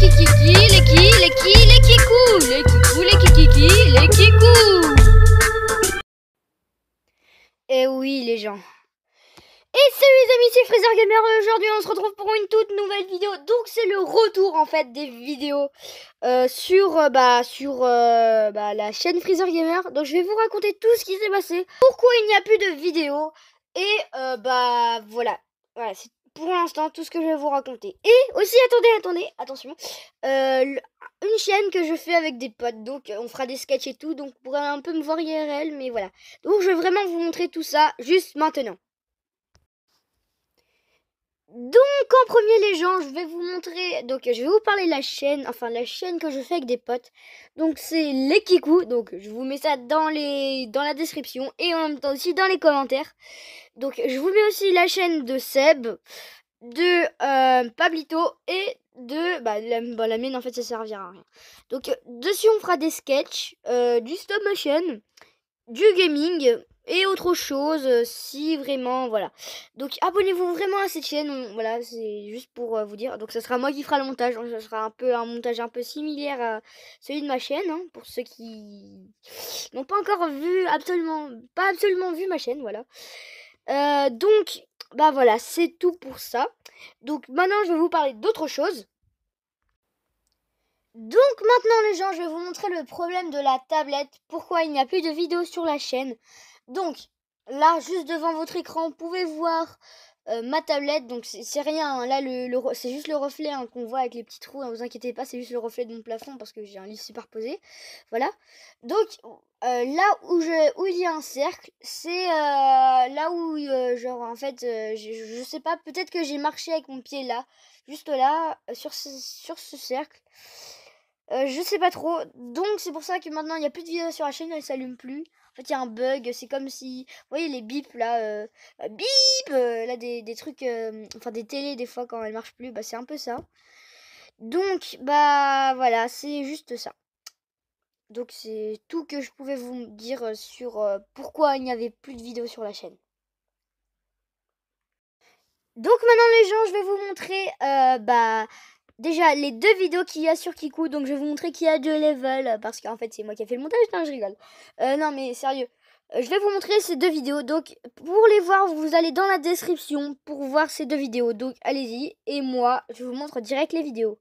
kikiki, les qui les qui les kikou, les qui les kikiki, les kikou. et eh oui, les gens. Et salut les amis, c'est Freezer Gamer. Aujourd'hui, on se retrouve pour une toute nouvelle vidéo. Donc, c'est le retour en fait des vidéos euh, sur euh, bah sur euh, bah, la chaîne Freezer Gamer. Donc, je vais vous raconter tout ce qui s'est passé, pourquoi il n'y a plus de vidéos et bah voilà. Voilà, c'est pour l'instant tout ce que je vais vous raconter. Et aussi, attendez, attendez, attention, euh, une chaîne que je fais avec des potes, donc euh, on fera des sketchs et tout, donc pour un peu me voir IRL, mais voilà. Donc je vais vraiment vous montrer tout ça juste maintenant. Donc donc en premier les gens, je vais vous montrer, donc je vais vous parler de la chaîne, enfin la chaîne que je fais avec des potes. Donc c'est les Kikou, donc je vous mets ça dans les dans la description et en même temps aussi dans les commentaires. Donc je vous mets aussi la chaîne de Seb, de euh, Pablito et de bah la, mienne en fait ça servira à rien. Donc euh, dessus on fera des sketchs, euh, du stop motion, du gaming et autre chose euh, si vraiment voilà donc abonnez-vous vraiment à cette chaîne voilà c'est juste pour euh, vous dire donc ce sera moi qui fera le montage ce sera un peu un montage un peu similaire à celui de ma chaîne hein, pour ceux qui n'ont pas encore vu absolument pas absolument vu ma chaîne voilà euh, donc bah voilà c'est tout pour ça donc maintenant je vais vous parler d'autre chose donc maintenant les gens, je vais vous montrer le problème de la tablette, pourquoi il n'y a plus de vidéos sur la chaîne. Donc, là, juste devant votre écran, vous pouvez voir euh, ma tablette. Donc, c'est rien. Hein. Là, le, c'est juste le reflet hein, qu'on voit avec les petits trous. Ne hein. vous inquiétez pas, c'est juste le reflet de mon plafond parce que j'ai un lit superposé. Voilà. Donc, euh, là où, il y a un cercle, c'est euh, là où, genre, en fait, je, ne sais pas, peut-être que j'ai marché avec mon pied là, juste là, sur ce cercle. Euh, je sais pas trop. Donc c'est pour ça que maintenant il n'y a plus de vidéos sur la chaîne, elle s'allume plus. En fait il y a un bug, c'est comme si... Vous voyez les bips là, euh, euh, bip Là des, trucs, enfin des télés des fois quand elle marche plus, bah c'est un peu ça. Donc bah voilà, c'est juste ça. Donc c'est tout que je pouvais vous dire sur pourquoi il n'y avait plus de vidéos sur la chaîne. Donc maintenant les gens, je vais vous montrer bah déjà les deux vidéos qu'il y a sur Kiku, donc je vais vous montrer qu'il y a deux levels, parce qu'en fait c'est moi qui ai fait le montage, non je rigole. Euh, non mais sérieux, euh, je vais vous montrer ces deux vidéos, donc pour les voir vous allez dans la description pour voir ces deux vidéos, donc allez-y, et moi je vous montre direct les vidéos.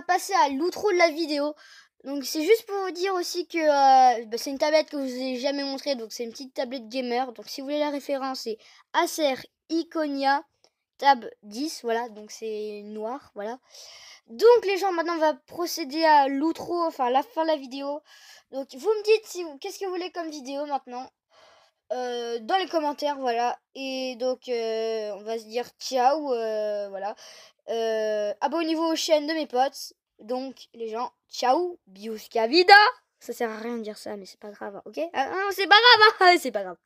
passer à l'outro de la vidéo. Donc c'est juste pour vous dire aussi que euh, bah, c'est une tablette que vous ai jamais montrée, donc c'est une petite tablette gamer. Donc si vous voulez la référence, c'est Acer Iconia Tab 10, voilà, donc c'est noir, voilà. Donc les gens, maintenant on va procéder à l'outro, enfin la fin de la vidéo. Donc vous me dites si qu'est-ce que vous voulez comme vidéo maintenant. Euh, dans les commentaires, voilà. Et donc, euh, on va se dire ciao, euh, voilà. Abonnez-vous aux chaînes de mes potes. Donc, les gens, ciao, Bioscavida Ça sert à rien de dire ça, mais c'est pas grave, ok ah, ah, C'est pas grave, hein. c'est pas grave.